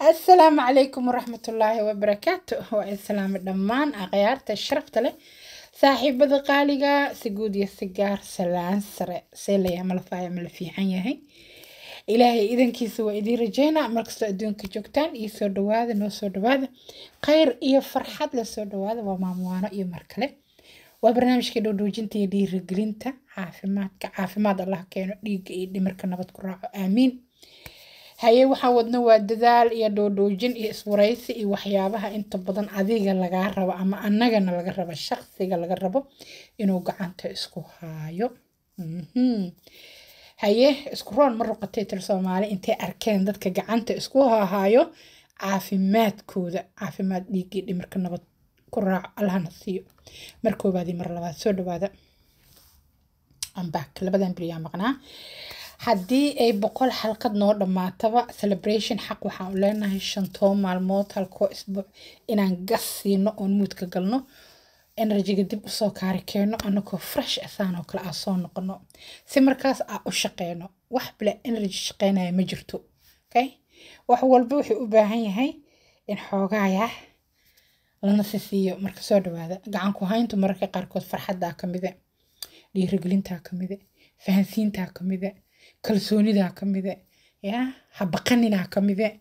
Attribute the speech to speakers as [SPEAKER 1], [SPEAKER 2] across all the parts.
[SPEAKER 1] asalaamu calaykum waraxmatullaahi wabarakaatu waa islaami dhammaan akhyaarta sharafta leh saaxiibada qaaliga si guud iyo si gaar salaan sare seelaya malafaya mala fiican yahay ilaahay idankiisa waa idiin rajeynaa markastoo adduunka joogtaan iyo soo dhawaada noo soo dhawaada khayr iyo farxad la soo dhawaada waa maamwaano iyo mar kale waa barnaamijka dhowdhoojinta iyo dhiirigelinta caafimaadka caafimaad allah keeno dhiigga iyo dhimarka nabad ku raaco aamiin haye waxaan wadno waa dadaal iyo dhoodhoojin iyo iswaraysi iyo waxyaabaha inta badan adiga lagaa rabo ama annagana laga rabo shaqsiga laga rabo inuu gacanta isku haayo mhm. haye isku roon ma ruqatay tir soomaali intay arkeen dadka gacanta isku hahaayo caafimaadkooda caafimaad dhiigii dhimirka nabad ku raaco allahana siiyo mar koobaadii mar labaad soo dhawaada ambaak labadan beriyaa maqnaa haddii ay boqol xalqad noo dhammaataba celebration xaq waxaan u leenahay shantoo maalmood halkoo isbuuc inaan gas siino oon muudka galno enerjiga dib usoo kaari keeno anagoo fresh asaan oo kale aa soo noqono si markaas aa ah u shaqeyno wax bila energy shaqeynaya ma jirto okay wax walba wuxuu u baahan yahay in xoogaaya lana sisiiyo marka soo dhawaada gacan hayntu mararka qaarkood farxaddaa ka eh, dhiirigelintaa ka eh, fahansiintaa ka kalsoonida ka mide ya ha baqanina e.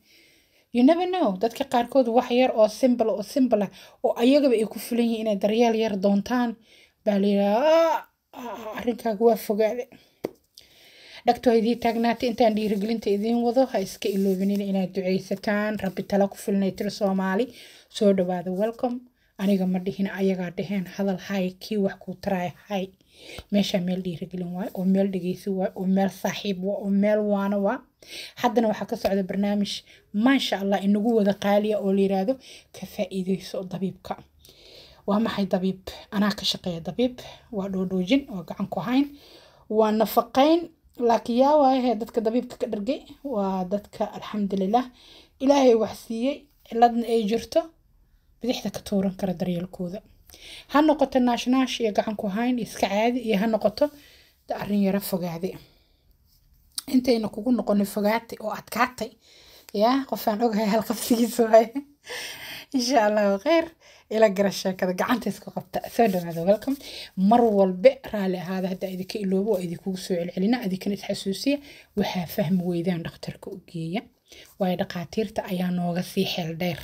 [SPEAKER 1] you never know dadka qaarkood wax yar oo simbl oo simbla ah, oo ayagaba ay ku fulan yihin inay daryaal yar doontaan baa la yidhaha ah, ah, waa fogaade dhagto ha idii taagnaatay intaan dhiirigelinta idiin wado ha iska iloobinin inaad duceysataan rabbi tala ku fulinay tiri soomaali soo dhawaada welcome aniga ma dhihin ayagaa dheheen hadal hay kii wax kuu taraaya hay meeshaa meel dhiiragelin waay oo meel dhegeysi waay oo meel saaxiib waa oo meel waana waa haddana waxaa ka socda barnaamij maasha allah inagu wada qaaliya oo layiraahdo ka faa'iideyso dabiibka waa maxay dabiib anaa ka shaqeeya dabiib waa dhoodhoojin waa gacan ku hayn waa nafaqayn laakiin yaa waayahee dadka dabiibka ka dhargay waa dadka alxamdulilah ilaahay wax siiyey ciladna ay jirto bidixda ka tuuran kara daryeelkooda ha noqoto naashnaash iyo gacan ku hayn iska caadi iyo ha noqoto da yaro fogaade intayna kugu noqonin fogaatay oo adkaatay yaa qofaan ogahay halqabsigiisa waaye insha allahu kheyr ila gara sheekada gacanta isku qabta soo dhawaada welcome mar walbe raali ahaada hadda idinka iloobo waa idinkugu soo celcelina idinkana isxasuusiya waxaa fahmi weydaan dhakhtarka u geeya waayo dhakhaatiirta ayaa nooga sii xeel dheer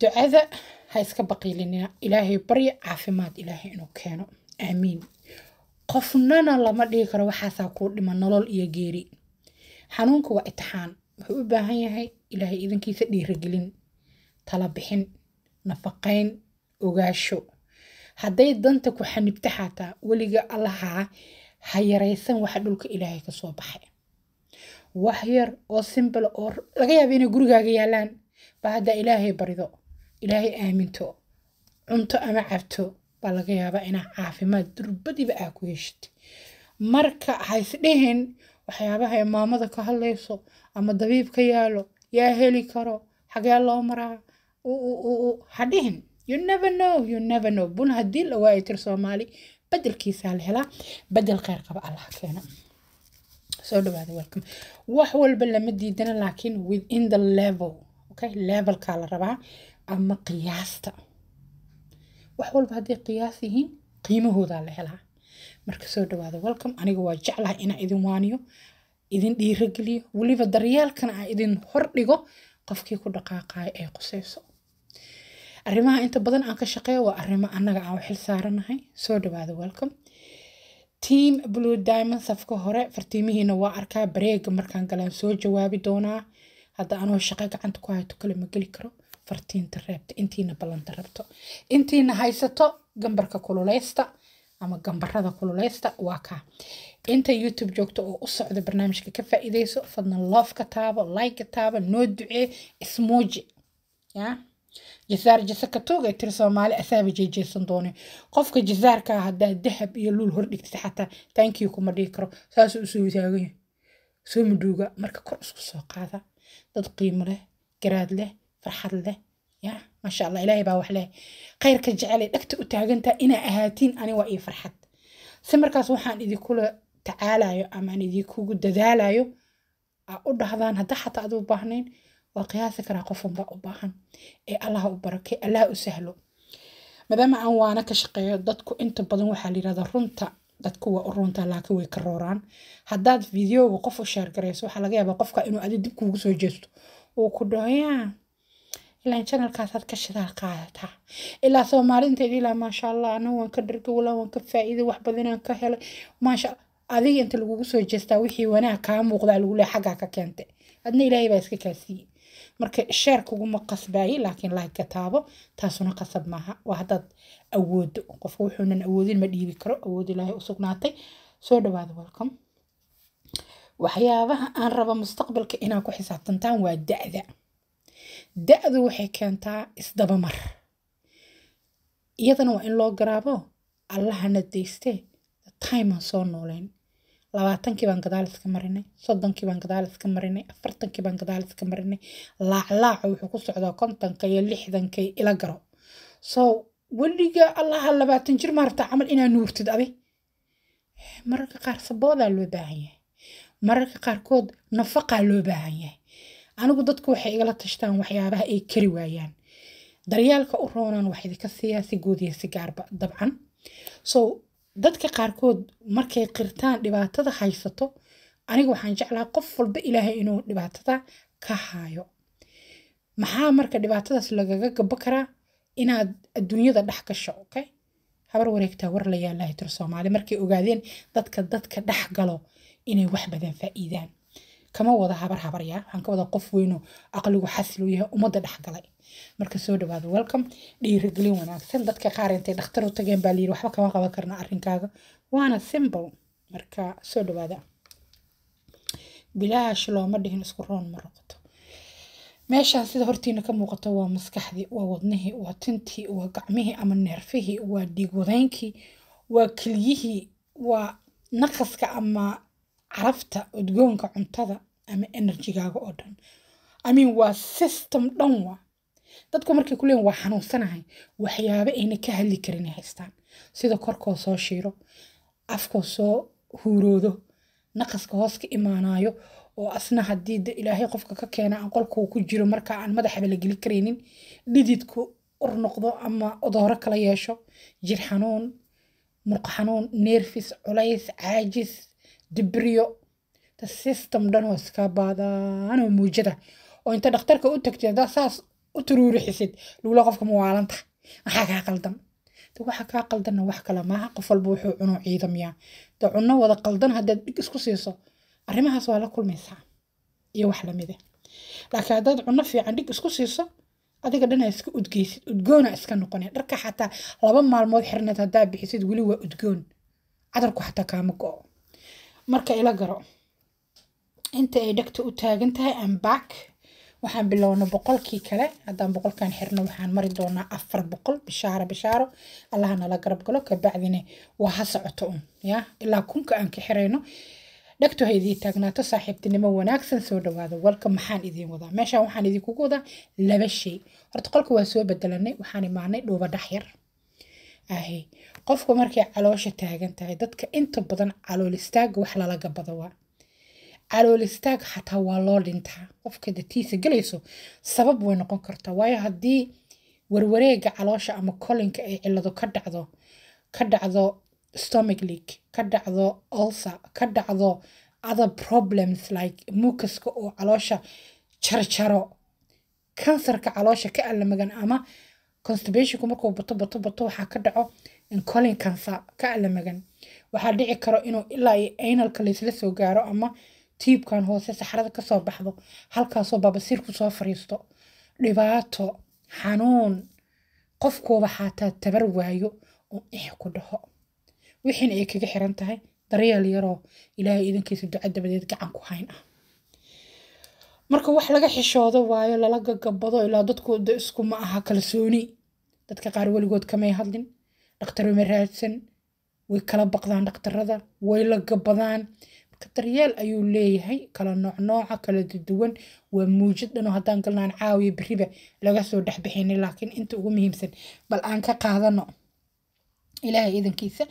[SPEAKER 1] ducada ha iska baqiilinina ilaahay barya caafimaad ilaahay inuu keeno aamiin qofnana lama dhigi karo waxaasaa kuu dhima nolol iyo geeri xanuunka waa itixaan wuxuu u baahan yahay ilaahay idinkiisa dhiiragelin tala bixin nafaqayn ogaasho hadday danta ku xanibta xaataa weliga allahaa ha yaraysan waxa dhulka ilaahay kasoo baxay wax yar oo simbal oo laga yaaba inay gurigaaga yaalaan ba haddaa ilaahay barido ilaahay aaminto cunto ama cabto baa laga yaabaa inaa caafimaad durbadiba aa ku heshita marka haysdhehen waxyaabaha maamada ka hadlayso ama dabiib ka yaalo yaa heli karo xagee loo maraa hadhihin bun hadii lawaayo tir soomaali badelkiisaa la helaa badel kheyr qaba allah keena soo dhawaada welcome wax walba lama diidana laakiin within the level okay levelkaa la rabaa ama qiyaasta wax walba hadday qiyaas yihiin qiimahoodaa la helaa marka soo dhawaada welcome aniga waa jeclahay inaa idin waaniyo idin dhiirageliyo weliba daryeelkan aan idin hordhigo qofkii ku dhaqaaqayo ee qusayso arrimaha inta badan aan ka shaqeeyo waa arrimo annaga aan xil saaranahay soo dhawaada welcome tiam blue diamond safka hore fartiimihiina waa arkaa bareega markaan galaan soo jawaabi doonaa hadda anoo shaqo gacanta ku hayto kale ma geli karo fartiinta reebta intiina ballanta rabto intiina haysato gambarka kululeysta ama gambarada kululeysta waa kaa inta youtube joogto oo u socdo barnaamijka ka faa'iideyso fadlan loof taabo like ka taabo noo ducee ismooji ya jasaar jase katuug ay tiri soomaali asaaba jeejeysan doone qofka jasaarkaa ah haddaa dahab iyo luul hordhigtid xataa thank kuma dhihi karo saasuu usoo taagan soo madhuuga marka kor isku soo qaada dad qiimo leh garaad leh farxad leh ya maasha allah ilaahay baa wax leh khayrka jecelay dhagta u taagantaa inaa ahaatiin ani waa ii farxad si markaas waxaan idinkula tacaalayo amaan idinkugu dadaalayo aa u dhahdaan hadda xataa aad baahnayn waa qiyaasi karaa qofunbaa u baahan ee allaha u barake allaha u sahlo maadaama aan waana ka shaqeeyo dadku inta badan waxaa layirahda runta dadku waa u runtaa laakiin way ka rooraan haddaad videoga qof u sheergarayso waxaa laga yaabaa qofka inuu adi dib kuugu soo jeesto uu ku dhaho yaa ilaan janalkaasaad ka shidaal qaadataa ilaa soomaalintayda ilaa maasha allah anagu waan ka dhargowla waan ka faa'iiday wax badanaan ka helay maasha adiga inta lagugu soo jeestaa wixii wanaag kaa muuqdaa lagu xaggaa ka keentay adna ilaahay baa iska kaasiiyey marka sheer kuguma qasbaayay laakiin laagka taabo taasuna qasab maaha waa haddaad awoodo qofka wuxuunan awoodin ma dhiibi karo awood ilaahay u sugnaatay soo dhawaada welcome waxyaabaha aan raba mustaqbalka inaan ku xisaabtantaan waa da-da da-du waxay keentaa isdabamar iyadana waa in loo garaabo allahana daystee timeaan soo nooleyn labaatankii baan gadaal iska marinay soddonkii baan gadaal iska marinay afartankii baan gadaal iska marinay laaclaaca wuxuu ku socdaa kontonka iyo lixdanka ila garo soo weliga allaha labaatan jir maarta camal inaa nuurtid adi mararka qaar saboodaa loo baahan yahay mararka qaarkood nafaqaa loo baahan yahay anigu dadku waxay igala tashtaan waxyaabaha ay kari waayaan daryaalka u roonaan wax idinka siiyaa si guud iyo si gaarba dabcan so dadka qaarkood markay qirtaan dhibaatada haysato aniga waxaan jeclaa qof walba ilaahay inuu dhibaatada ka haayo maxaa marka dhibaatadaas lagaga gabo karaa inaad adduunyada dhex gasho okay habar wareegtaa war la yaalahay tir soomaali markay ogaadeen dadka dadka dhex galo inay wax badan faa'iidaan kama wada habar habaryaa waxaan ka wadaa qof weyno aqligu xasilu yahay ummadda dhexgalay marka soo dhawaada welcome dhiirigelin wanaagsan dadka qaar intay dhakhtar u tageen baa layiri waxba kama qaban karna arrinkaaga waana simble marka soo dhawaada bilaash looma dhihin isku roon ma noqoto meeshaan sida hortiina ka muuqato waa maskaxdii waa wadnihii waa tintii waa gacmihii ama neerfihii waa dhiigwadaynkii waa kelyihii waa naqaska ama carafta udgoonka cuntada ama enerjigaaga oo dhan amin waa system dhan waa dadku markay kuleeyin waa xanuunsanahay waxyaabo ayna ka hadli karin haystaan sida korkoo soo shiiro afkoo soo huuroodo naqaska hoos ka imaanayo oo asna haddii de ilaahay qofka ka keena aan ku jiro marka aan madaxaba la geli karaynin dhididku ur noqdo ama odooro kala yeesho jir xanuun murqa xanuun neerfis culays caajis dibriyo system dhan oo iska baadaan oo muujada oo inta dhakhtarka u tagtay haddaa saas u turuurixisid lugula qofka muwaalanta maxaa kaa qaldan de waxa kaa qaldanna wax kale maaha qof walba wuxuu cunuu ciidamyaa de cunno wada qaldan haddaad dhig isku siiso arrimahaas waa la kulmaysaa iyo wax lamid ah laakiin haddaad cunno fiican dhig isku siiso adiga dhanaa iska udgeysid udgoona iska noqonaya dharka xataa laba maalmood xirneed haddaa bixisid weli waa udgoon cadarku xataa kaama go-o marka ila garo inta ay dhegta u taagan tahay amback waxaan bilowno boqolkii kale haddaan boqolkan xirno waxaan mari doonaa afar boqol bishaaro bishaaro allaha nala garab galo kabacdina waa ha socoto un ya ilaa kunka aan ka xirayno dhegto ha idii taagnaato saaxiibtinimo wanaagsan soo dhawaada walka maxaan idiin wadaa meeshaan waxaan idinkugu wadaa laba shay horta qolka waa soo bedelanay waxaan imaanay dhuuba dhaxyar ahe qofku markay caloosha taagan tahay dadka inta badan calool istaaga wax lalaga badawaa calool istaag xataa waa loo dhintaa qofka datiisa galayso sabab way noqon kartaa waayo haddii warwareega caloosha ama kolinka ay cilado ka dhacdo ka dhacdo stomach leak ka dhacdo ulcer ka dhacdo other problems like muukaska oo caloosha jarjaro kansarka caloosha ka alamagan ama constibationku markuu bato bato bato waxaa ka dhaco incolin cancer ka alamagan waxaa dhici karo inuu ilaa iyo analka laysla soo gaaro ama tiibkan hoose saxrada kasoo baxdo halkaasoo baabasiir kusoo fariisto dhibaato xanuun qofkuuba xaataa tabar waayo oo ix ku dhaho wixiina ay kaga xiran tahay daryaal yaroo ilaahay idankiisa duca dabadeed gacan ku hayn ah marka wax laga xishoodo waayo lala gagabado ilaa dadkooda isku ma aha kalsooni dadka qaar weligood kamay hadlin dhakhtaruma raadsan way kala baqdaan dhakhtarada way la gabadaan daryeel ayuu leeyahay kala noocnooca kala duwan waa muujid dhanoo haddaan galnaan caawiya beriba laga soo dhexbixinay laakiin inta ugu muhiimsan bal aan ka qaadano ilaahay idankiisa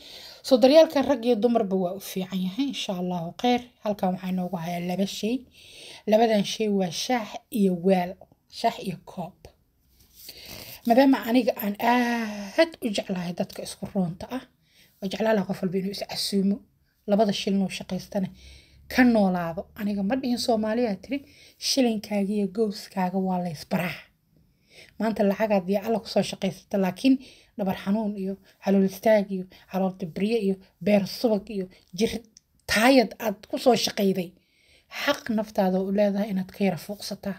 [SPEAKER 1] soo daryaalka rag iyo dumarba waa u fiican yahay insha allahu kheyr halkan waxaa inoogu hayaa laba shay labadan shay waa shaax iyo weel shaax iyo koob maadaama aniga aan aad u jeclahay dadka isku roonta ah waa jeclaalaha qof walba inuu is casuumo labada shilin shaqaystana ka noolaado aniga ma dhihin soomaaliyaa tiri shilinkaagiiyo gowskaaga waa laysbaraa maanta lacagaad iyo alla kusoo shaqaysata laakiin dhabar xanuun iyo calool iyo calooldabriye iyo beer subag iyo jir taayad aad kusoo shaqayday xaq naftaada u leedahay inaad ka yara fuuqsataa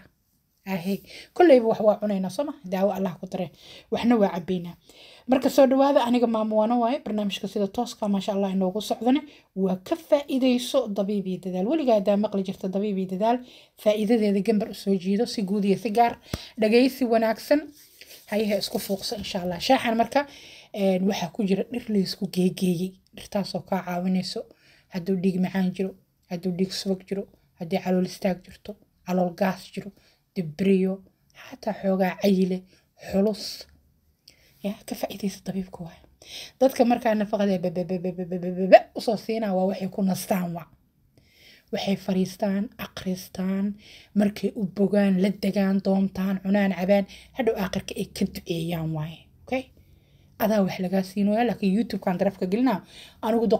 [SPEAKER 1] ahe kolleyba wax waa cunaynaa sooma daawo allah ku dare waxna waa cabaynaa marka soo dhawaada aniga maamuwaano waaye barnaamijka sida tooska maasha allah inoogu socdane waa ka faa'iidayso dabiib iyo dadaal weligaadaa maqli jirta dabiib dadaal faa'iidadeeda gambar usoo jiido si guud iyo si gaar dhagaysi wanaagsan hayaha isku fuuqso insha allah shaaxan marka waxaa ku jira dhir laysku geegeeyey dhirtaasoo kaa caawinayso hadduu dhiig macaan jiro hadduu dhiig subag jiro haddii calool istaag jirto calool gaas jiro dibriyo xataa xoogaa cayile xulus ya ka faaidaysa dabiibka waay dadka markaa nafaqadee babababababa fariistaan akristaan markay u bogaan la degaan doomtaan cunaan cabaan ay ka duceeyaan waaye okay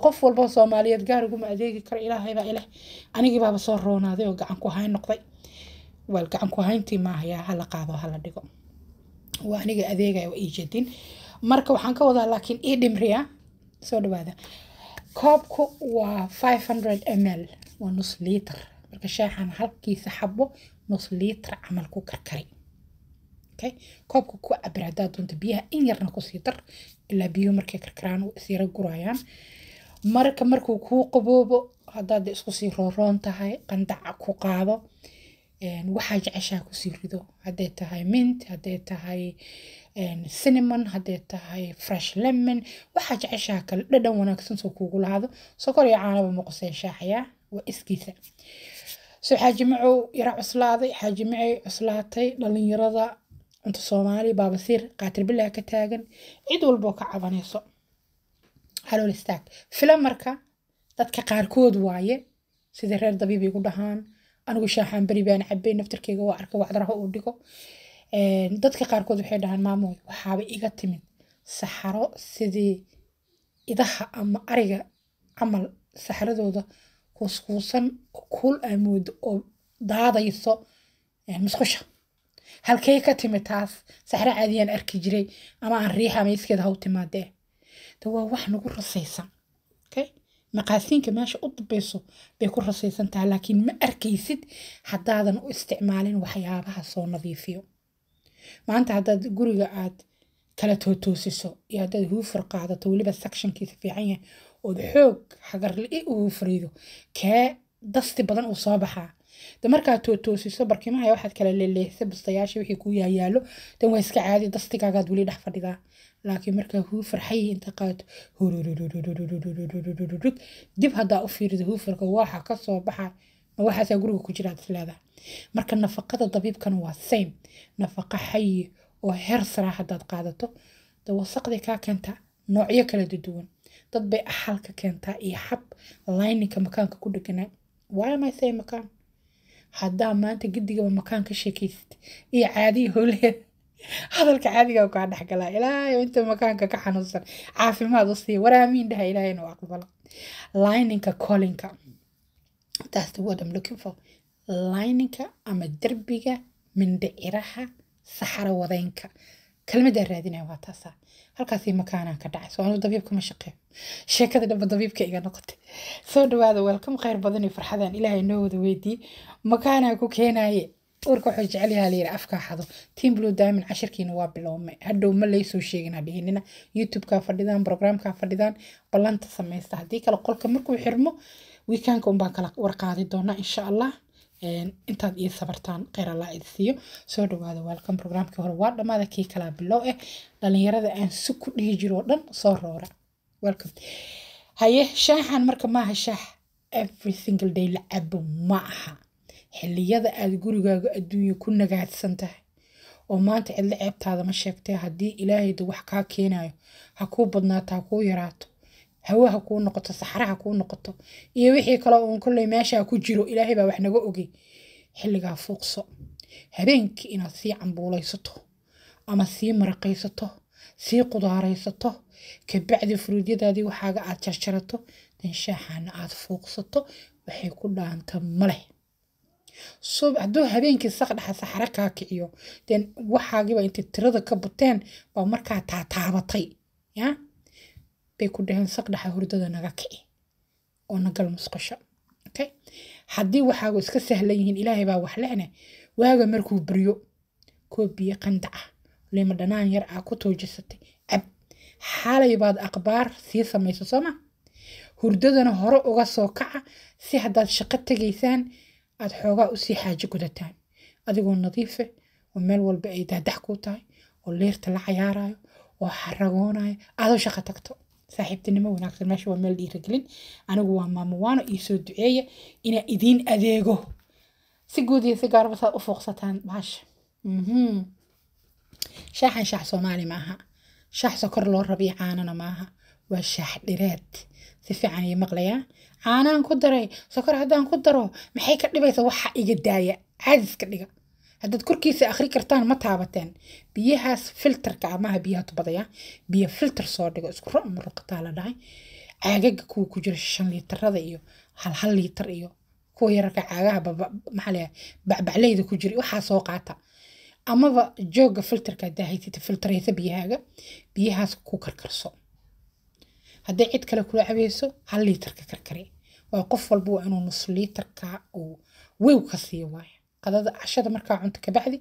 [SPEAKER 1] qof walba soomaaliyeed gaariguma adeegi karo ilaahaybaa ileh anigii baaba soo waa aniga adeegaya waa iijadin marka waxaan ka wadaa laakiin ii dhimriya soo dhawaada koobku waa 500 ml waa nus liitr marka shaaxan halkiisa xabo nus liitr camal ku karkari okay koobka ku cabir haddaad doonto biyaha in yarna kusii dar ilaa biyuhu markay karkaraan isira gurayaan marka markuu kuu qaboobo haddaad isku sii rooroon tahay qandaca ku qaado waxaa jeceshaa kusii rido haday tahay mint haday tahay cinnamon haday tahay fresh lemon waxaa jeceshaa kale dhadhan wanaagsan soo kuugu lahaado sokor iyo caanaba ma shaaxayaa waa iskiisa soo xaajimacuu yara cuslaaday xaajimacay cuslaatay dhalinyarada cunto soomaali baabasiir qaatil bilaa ka taagan cid walboo ka cabanayso halool istaag marka dadka qaarkood waaye sida reer dabiibigu dhahaan anigu shaaxaan beri baan cabay naftarkeyga waa arkay wacdaraha uu dhigo dadka qaarkood waxay dhahaan maamoy waxaaba iga timid saxaro sidii idaha ama ariga camal saxaradooda kuuskuusan kuul aa moodo oo daadayso eh, musqusha halkee ka timid taas saxro caadiyaan arki jiray ama aan riixa ama iskeeda haw timaadee de waa wax nagu rasaysan okay? maqaasiinka meesha u dabayso bay ku rasaysan tahay laakiin ma arkaysid haddaadan u isticmaalin waxyaabaha soo nadiifiyo maanta haddaad guriga aad kala tootoosiso iyo haddaad huufar qaadato weliba sacshankiisa fiican yahay ood xoog hagarli ugu fariido kee dasti badan uu soo baxaa de markaad tootoosiso barkimaha waxaad kala leeleehsa bustayaasha wixii kuu yaayaalo dan waa iska caadi dastigaagaad weli dhex fadhidaa laakiin markaa huu farxayi inta qaato hurururururururururug dib hadaa u fiirido huufarka waxa ka soo baxa waxaasaa guriga ku jira isleedaha marka nafaqada dabiibkana waa same nafaqa xayi oo heer saraa haddaad qaadato de wasaqday kaa keentaa noocyo kala duwan dad bay axalka keentaa iyo xab lininka makaanka ku dheganaa why am I saying makaan haddaa maanta gidigaba makaan ka sheekaysid iyo caadiya howleeda hadalka caadiga kaa dhexgala ilaayo inta makaanka ka xanuunsan caafimaad u siiya waraamiin dhaha ilaahay inuu aqbalo lininka collinka that's the word I'm looking for lininka ama derbiga mindhiciraha saxaro wadeynka kalmadaa raadinaya waa taasaa halkaasi makaanaan ka dhacay soo anu dabiibkama shaqeeyo sheekada dhamba dabiibka iga noqotay soo dhawaada welcome khayr badan iyo farxadaan ilaahay noo wada weydii makaanaa ku keenaaye sawirka wuxuu jecelyaha layiri afkaa xado team blue diamond cashirkiina waa biloomay hadhow ma laysoo sheegin hadhihinina youtube-kaa fadhidaan brograamkaa fadhidaan ballanta samaysta haddii kale qolka markuu xirmo wiikaanka unbaan kala warqaadi doonaa insha allah intaad ii sabartaan kheyr allaa idi siiyo soo dhawaada waalkan brograamkii hore waa dhammaada kii kalaa bilow eh dhalinyarada aan si ku dhihi jiroo dhan soo roora welcome haye shaaxan marka maaha shaax every single day la cabo ma aha xiliyada aad gurigaaga adduunya ku nagaadsan tahay oo maanta cidla ceebtaada ma sheegtee haddii ilaahayda wax kaa keenayo ha kuu badnaato ha kuu yaraato hawe ha kuu noqoto saxra ha kuu noqoto iyo wixii kale uun kolley meeshaa ku jiro ilaahay baa wax naga ogay xilligaa fuuqso habeenkii inaad sii cambuulaysato ama sii maraqaysato sii qudaaraysato kabacdi furuudyadaadii waxaaga aad jarjarato dan shaaxaana aad fuuqsato waxay ku dhaanta ma leh hadduu habeenkii saqdhaxa saxaro kaa kiciyo den waxaagiiba intay tirada ka buteen baa markaa taataabatay ya bay ku dhaheen saqdhaxa hurdada naga kici oo nagal musqasho okay haddii waxaagu iska sahlan yihiin ilaahay baa wax lehne waaga markuu baryo koo biyo qandac ah lima dhanaan yar ah ku toojisatay cab xalay baad aqbaar sii samayso sooma hurdadana hore uga soo kaca si haddaad shaqo tegaysaan aad xoogaa usii xaajo gudataan adigoo nadiife oo meel walba ay daadax kuu tahay oo liirta la cayaarayo oo xaragoonayo aadoo shaqa tagto saaxiibtinimo wanaagsan meesha waa meel dhiiragelin anigu waa io soo duceeya inaa idiin adeego si guud iyo si gaarba saad u fuuqsataan baasha mhm. shaaxan shaax soomaali maaha shaax sokor loo rabiyo caanana maaha waa shaax dhireed si fiican ii maqlayaa caanaan ku daray sokor haddaan ku daro maxay ka dhibaysa waxa iga daaya caadiska dhiga haddaad korkiisa akhri kartaan ma taabateen biyahaas filterka amaha biyaha tubadaya biyo filter soo dhigo isku ra'mu la dhahay caagaga kuwa ku jira shan liitarada iyo hal hal liitar iyo kuwa yararka caagaha maxaa bacbacleyda ku jira waxaa soo qaata amaba jooga filterka haddaa haysata biyahaaga biyahaas ku karkarso hadday cid kale kula cabayso hal liitarka karkari waa qof walba inuu nus liitarka uu wew ka siiyo waay qadada cashada markaa cunto ka bacdi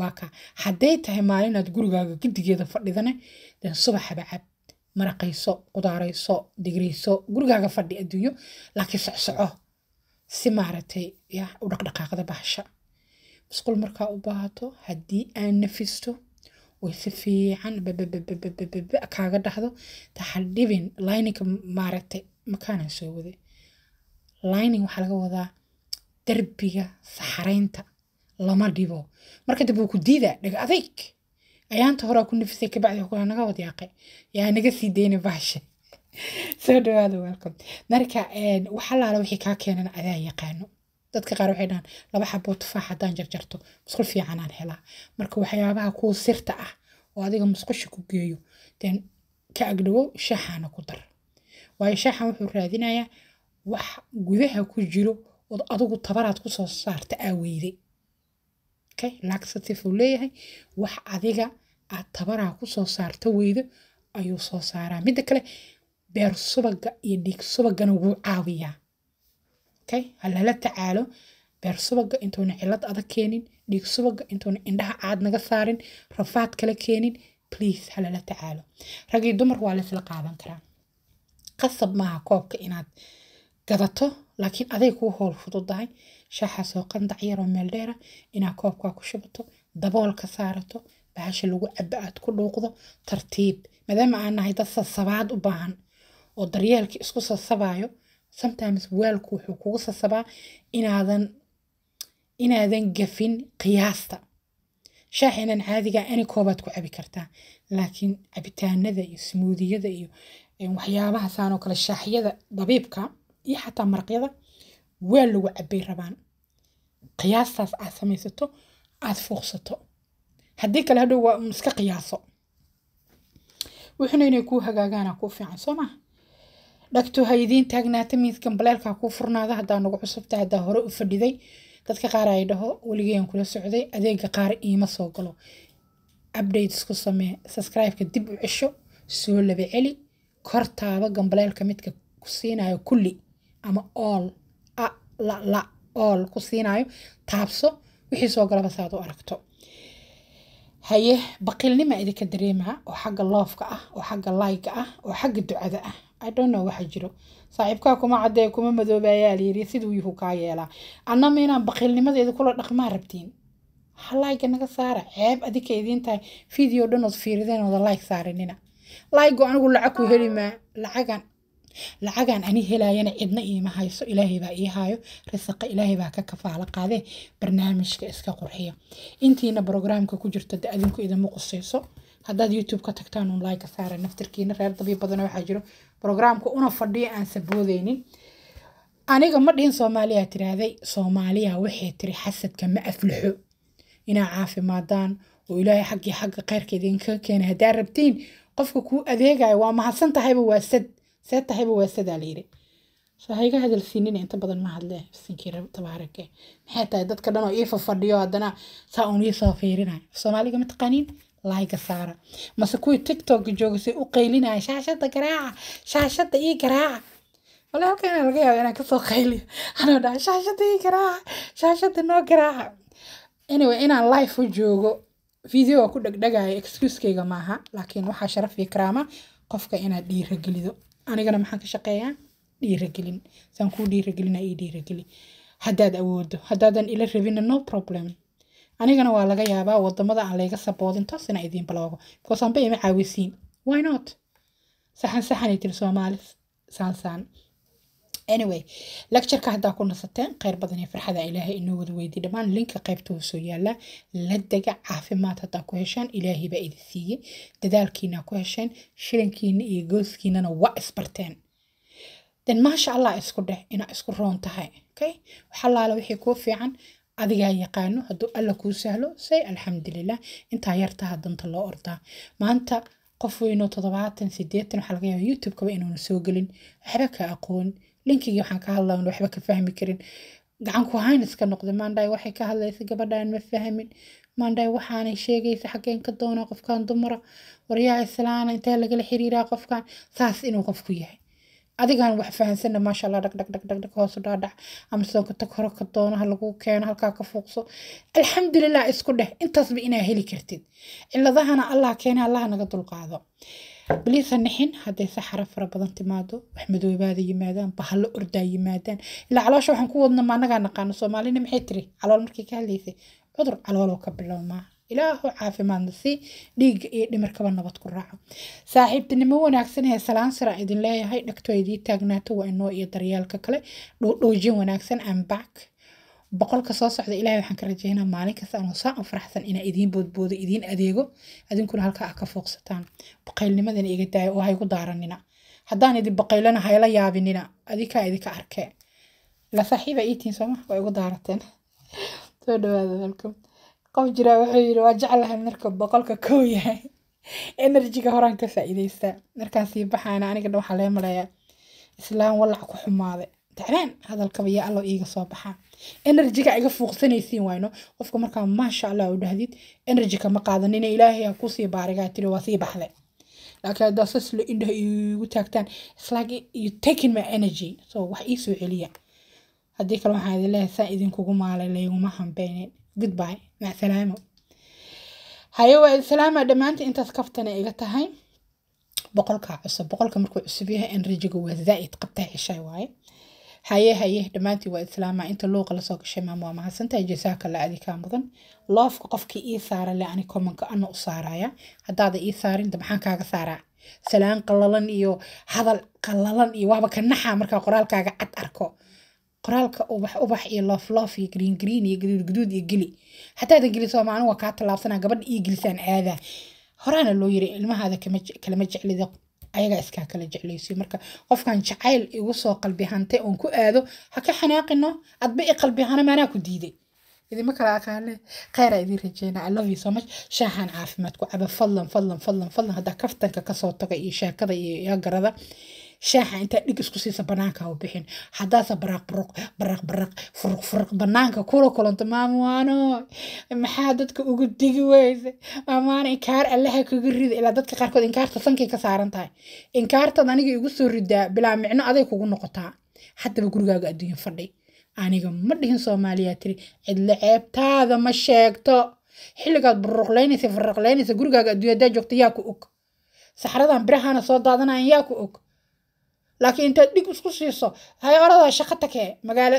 [SPEAKER 1] waa ka hadday tahay maalin aad gurigaaga gidigeeda fadhidane den subaxaba cab maraqayso qudaarayso digrayso gurigaaga fadhi adduunyo laakiin socsoco si maaragtay ya u dhaqdhaqaaqda bahasha masquul markaa u baahato haddii aan nafisto way si fiican babababababa kaaga dhahdo taxadhibin lininka maarata makaanan soo waday lining waxaa laga wadaa derbiga saxaraynta lama dhibo marka dambe wuu ku diidaa dhag adayg ayaanta horaa ku nafisay kabacdi kula naga wadyaaqay yaa naga sii deyna baasha soo dhawaada welcome marka waxalaala wixii kaa keenan adaa yaqaano dadka qaar waxay dhahaan laba xaboo tufaax haddaan jarjarto musqul fiicanaan helaa marka waxyaabaha kuu sirta ah oo adiga musqusha ku geeyo den ka agdhowo shaaxana ku dar waayo shaaxan wuxuu raadinayaa wax gudaha ku jiro ood adigu tabaraad kusoo saarta aa okay laxative uu leeyahay wax adiga aad tabaraa kusoo saarta weydo ayuu soo saaraa midda kale beer subaga iyo dhiig subagana wuu caawiyaa okay halala tacaalo beer subaga intuuna cilad adag keenin dhiig subaga intuuna indhaha caad naga saarin rafaad kala keenin please halala tacaalo ragii dumar waa laysla qaadan karaa qasab maaha koobka inaad gadato laakiin aday kuu howl fududahay shaaxaasoo qandac yaroo meel dheera inaa koobkaa ku shubato dabool ka saarato bahasha lagu caba aad ku dhuuqdo tartiib maadaama aan dad sasabaad u baahan oo daryeelka isku sasabaayo sometimes waalku wuxuu kugu sasabaa inaadan inaadan gafin qiyaasta shaaxinan caadiga ani koobaad ku cabi kartaa laakiin cabitaanada iyo smuudiyada iyo waxyaabahaasaan oo kale shaaxyada dabiibka iyo xataa maraqyada waa lagu cabay rabaan qiyaastaas aad samaysato aad fuuqsato haddii kale hadhow waa iska qiyaaso wuxuna inay kuu hagaagaana kuu fiican soo maaha dhagtu ha idiin taagnaata miidkan baleelka kuu furnaada haddaa nagu cusubta haddaa hore u fadhiday dadka qaar ay dhaho weligeen kula socday adeega qaar iima soo galo abdatesku samee subscribeka dib u cisho soo laba celi kortaaba gambaleelka midka ku siinayo kulli ama ool a la la ool ku siinayo taabso wixii soo galaba saad u aragto haye baqilnima idinka dareemaa oo xagga loofka ah oo xagga layga ah oo xagga ducada ah idhonno waxa jiro saaxiibkaa kuma cadee kuma madooba ayaa layiri siduu yuhu kaa yeelaa annama inaan baqiilnimadeeda kula dhaqmaa rabtiin halayga naga saara ceeb adika idiin tahay video dhanood fiirideen ooda layg saarinina laygu anigu lacag ku heli lacagan lacagaan ani helaayana cidna iima hayso ilaahay baa ii haayo risaqa ilaahay baa ka kafaalo qaadee barnaamijka iska qurxiya intiina brogramka ku jirto da adinku idinma qusayso hadaad youtube ka tagtaan un laayga saara naftirkiina reer dabyo badan waxaa jiro brograamka una fadhiya aan saboodeynin aniga ma dhihin soomaaliyaa tiraahday soomaaliya waxay tiri xasadka ma aflaxo inaa caafimaadaan oo ilaahay xaggii xagga kheyrka idinkaga keena haddaa rabtiin qofka kuu adeegayo waa mahadsan tahayba waa sad see tahayba waa sadaa layidhi soo hayga hadalsiinin inta badan ma sinkii tabaarake maxay tahay dadka dhan oo ii fafadhiyo haddana saa uun iisoo fiirinayo soomaaliga ma taqaaniin laiga saara mase kuwi tiktok joogasay u qaylinaya shaashada garaaca shaashada ii garaaca wala halkan laga yaaba inaan kasoo qayliyo anoo dhaha shaashada ii garaaca shaashada noo garaaca anyway inaan life u joogo video ku dhegdhegaya excusekeyga maaha laakiin waxaa sharaf iyo karaama qofka inaad dhiiragelido anigana maxaan ka shaqeeyaa dhiiragelin saan kuu dhiiragelina ii dhiirageli haddaad awoodo haddaadan ila rabina no problem anigana waa laga yaabaa wadamada aan layga saboodin toosina idiinba loogo goosanba ima caawisiin why not saxan saxanay tiri soomaali saansaan anyway lectureka haddaa ku nasateen kheyr badan iyo farxada ilaahay inoo wada weydiy dhammaan linka qaybta hoosoo yaala la dega caafimaad haddaa ku hesheen ilaahay baa idin siiyey dadaalkiina ku hesheen shilinkiina iyo gooskiinana waa isbarteen den maasha allah isku dheh inaa isku roon tahay okay waxalaala wixii kuu fiican adigaa yaqaano haduu alla kuu sahlo say alxamdulilah intaa yartaha danta loo ordaa maanta qof weynoo toddobaatan sideetan waxaa laga yaaba youtube inuuna soo gelin waxba ka aqoon linkigii waxaan ka hadlayn waxba ka fahmi karin gacanku hayn iska noqda maandhaay waxay ka hadlaysa gabadhaan ma fahmin maandhaay waxaanay sheegaysa xaggeen ka doonaa qofkan dumara waryaha islaana intee lagala xiriiraa qofkan saas inuu qofku yahay adigaan wax fahansana maasha alla dhagdhagdhagdhag hoosu dhaadhac amasoonka tag hore ka doonaha lagu keeno halkaa ka fuuqso alxamdulilah isku dheh intaasba inaa heli kartid ciladahana allah keena allah naga dulqaado bliisa nixin haday saxara fara badan timaado wax madoobaada yimaadaan bahalo ordaa yimaadaan ilaa caloosha waxaan ku wadnama anagaa naqaano soomaalina maxay tiri calool markii ka hadlaysay cudur caloolo ka bilowmaa ilaahu caafimaadna sii dhiigga iyo dhimirkaba nabad ku raaco saaxiibtinimo wanaagsan ee salaan sira idin leeyahay dhagto idii taagnaato waa inoo iyo daryeelka kale dhowdhowjin wanaagsan amback boqolka soo socda ilaahay waxaan ka rajeynaa maalin kasta anoo saa u faraxsan inaa idiin boodboodo idiin adeego idinkuna halkaa ah ka fooqsataan baqaylnimadana iga daayo oo haygu daaranina haddaan idin baqaylana hayla yaabinina adikaa idinka arkee la saaxiiba iitiin sooma waa igu daarateen soo dhawaada welcome qof jiraa wuxuu yiri waa jeclahay marka boqolka kow yahay enerjiga horaan ka faa'iidaysta markaan sii baxaana aniga dhan waxaa laga marayaa islaan wallac ku xumaade dacnaan hadalkaba yaa allow iiga soo baxaa enerjiga iga fuuqsanaysiin waayno qofka markaa maasha allah u dhahdid enerji qaadanina ilaahay ha kusii baarigaa tiri waa sii baxday laakiin haddaa sas lo indhaha iigu taagtaan islaagi you taking my energy so wax iisoo celiya haddii kale waxaan idin leeyahay saa idinkugu maalay layguma goodby mac salaamo waa islaama dhammaanta intaas kaftana iga tahay boqolka cusub boqolka markuu cusub yahay enrijiga waa zaaid qabtaa xishay waaye haye haye dhammaantii waa islaama inta luuqa lasoo gashay maam waa mahadsantahay jasaaka adikaa mudan loofka qofkii ii saara le ani komanka ana u saaraya haddaada ii saarin maxaan kaaga saaraa salaan qallalan iyo hadal qallalan iyo waaba ka naxaa markaa qoraalkaaga cad arko qoraalka ubax ubax iyo loofloof iyo green green iyo gaduud gaduud iyo geli haddaadan geli soomaalin waa kaa tallaabsanaa gabadha iyo gelisaan caadaa horaana loo yiri ilmahaada kalama jeclida ayagaa iskaa kala jeclaysiyo marka qofkan jacayl igu soo qalbihante oon ku aado ha ka xanaaqino adba i qalbihana maanaa ku diiday idima kala aqaane kheyra idin rajeynaa i so much shaahan caafimaad ku caba fadlan fadlan fadlan fadlan haddaa kaftanka kasoo taga iyo sheekada iyo yaa garada shaaxa intaa dhig isku siisa banaanka u bixin haddaase baraaq buruq baraaq banaanka kula kulanto maamwaano maxaa dadka ugu digi weyse maamaana inkaar allaha kaga rida ilaa dadka qaarkood inkaarta sankay ka saaran tahay inkaartaad aniga igu soo ridaa bilaa micno aday kugu noqotaa haddaba gurigaaga adduunya fadhi aniga ma dhihin soomaaliyaa tiri cidla ceebtaada ma sheegto xilligaad buruqlaynaysa faraqlaynaysa gurigaaga adduunya joogta yaa ku og saxradan birahaana soo daadanaya yaa ku og laakiin intaad dhig isku siiso hay orada shaqa takee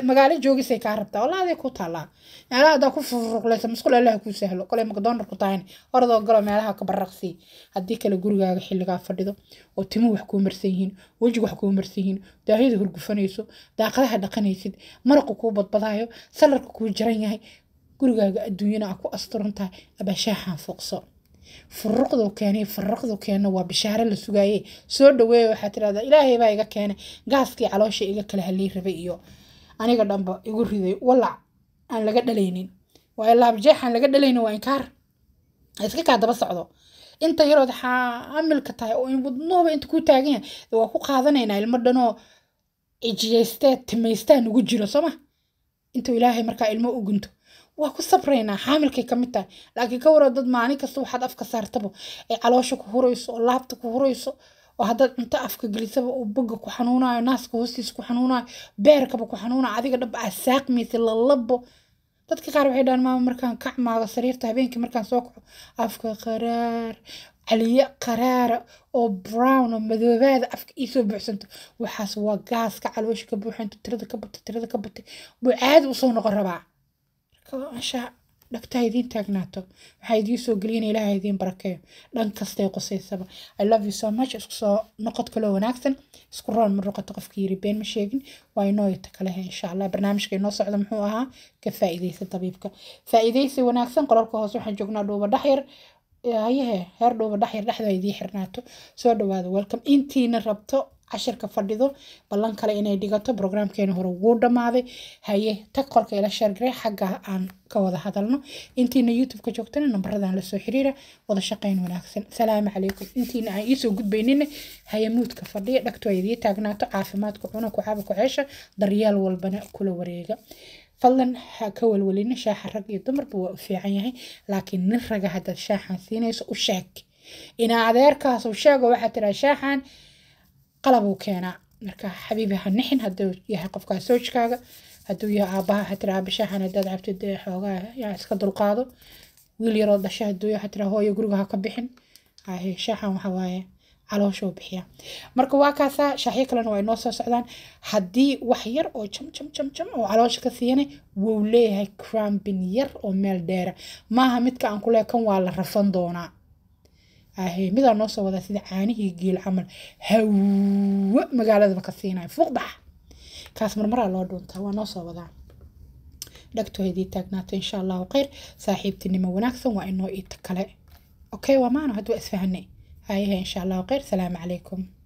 [SPEAKER 1] magaalo joogisay kaa rabtaa walaa aday ku taalaa meelaha haddaa ku furuqlaysa masqul allaha kuu sahlo kolay maqdoondar ku tahayn oradoo galo meelaha ka barraqsii haddii kale gurigaaga xilligaa fadhido oo timuhu wax kuu marsan yihiin wejigu wax kuu marsan yihiin daahyada hurgufanayso daaqadaha dhaqanaysid maraqu kuu badbadaayo salarka kuu jaran yahay gurigaaga adduunyana aa ku asturan tahay abaashaha furuqdu keenay faruqduu keena waa bishaare la sugaayey soo dhaweeye waxaa tirahdaa ilaahay baa iga keenay gaaskii caloosha iga kala halii rabay iyo aniga dhanba igu riday walac aan laga dhalaynin waayo laabjeex aan laga dhalaynin waa inkaar iska kaa daba socdo inta yarood xaamilka tahay oo wadnuhuba inta kuu taagan yahay waa ku qaadanaynaa ilmo dhanoo cijiyaystee timaystaa nugu jiro sooma intuu ilaahay markaa ilmo u gunto waa ku sabraynaa xaamilkay ka mid tahay laakiin ka wara dad maalin kasta waxaad afka saartaba ay caloosha ku hurayso oo laabta ku hurayso oo haddaad cunto afka gelisaba oo boga ku xanuunayo naaska hoostiisa ku xanuunayo beerkaba ku xanuunayo adiga dhab asaaqmaysa ah, lalabo dadka qaar waxay dhahaan maama markaan ka cmaago sariirta habeenkii markaan soo kaco afka qaraar caliye qaraara oo brown oo madoobaada afka iisoo buuxsanto waxaas waa gaaska caloosha ka buuxanta tirada ka batay tirada ka batay buu caadi usoo noqon rabaa adoo anshax dhagtaa idiin taagnaato waxaa idiin soo geliyana ilaaha idiin barakeeyo dhan kastay qusaysaba i love you so much isku soo noqod kaloo wanaagsan isku roon ma noqoto qofkii yiri been ma sheegin waa inoo yata kalehe insha allah barnaamijka inoo socda muxuu ahaa ka faa'iidaysa dabiibka faa'iidaysi wanaagsan qolalka hoose waxaan joognaa dhuuba dhaxyar hayahe heer dhooba dhaxyar dhexda idiin xirnaato soo dhawaada welcome intiina rabto cashirka fadhido ballan kale inay dhigato brograamkeena hore wuu dhammaaday haye tag qorka ila sheergaree xagga aan ka wada hadalno intiina youtubeka joogtana nambaradaan lasoo xiriira wada shaqayn wanaagsan salaamu calaykum intiina aan iisoo gudbaynina haye muudka fadhiya dhagto ay taagnaato caafimaadka cuna ku caaba ku ceesha daryaal walbana kula wareega fadlan ha ka walwelina shaaxa rag iyo dumarba waa u fiican yahay laakiin nin raga ah haddaad shaaxan siinayso u sheeg inaa adeerkaas u sheego waxaa tiraa shaaxan qalabuu keenaa marka xabiibi ha nixin hadduu yahay qofkaa soojkaaga hadduu yahay aabbaha ha tiraa aaba haddaad cabtid xoogaa yaa iska dulqaado wiil yaroo dhasha hadduu yahay ha tiraa hooyo guriga ha ka bixin shaaxan waxa waaye calooshuu bixiya marka waa kaasaa shaaxyo kalena waa inoo soo socdaan haddii wax yar oo jam jam jam jam oo caloosha ka siiyana wuu leeyahay crambin yar oo meel dheera maaha midka aan ku leey kan waa la rafan doonaa ahe midaa noo soo wadaa sida caanihii geel camal hawo magaaladaba ka siinaya fuuqbax kaas marmaraa loo dhuuntaa waa noo soo wadaa dhagtoodii taagnaata insha allahu khayr saaxiibtinimo wanaagsan waa inoo ita kale okay waa maano hadduu isfahanay فهي إن شاء الله وخير سلام عليكم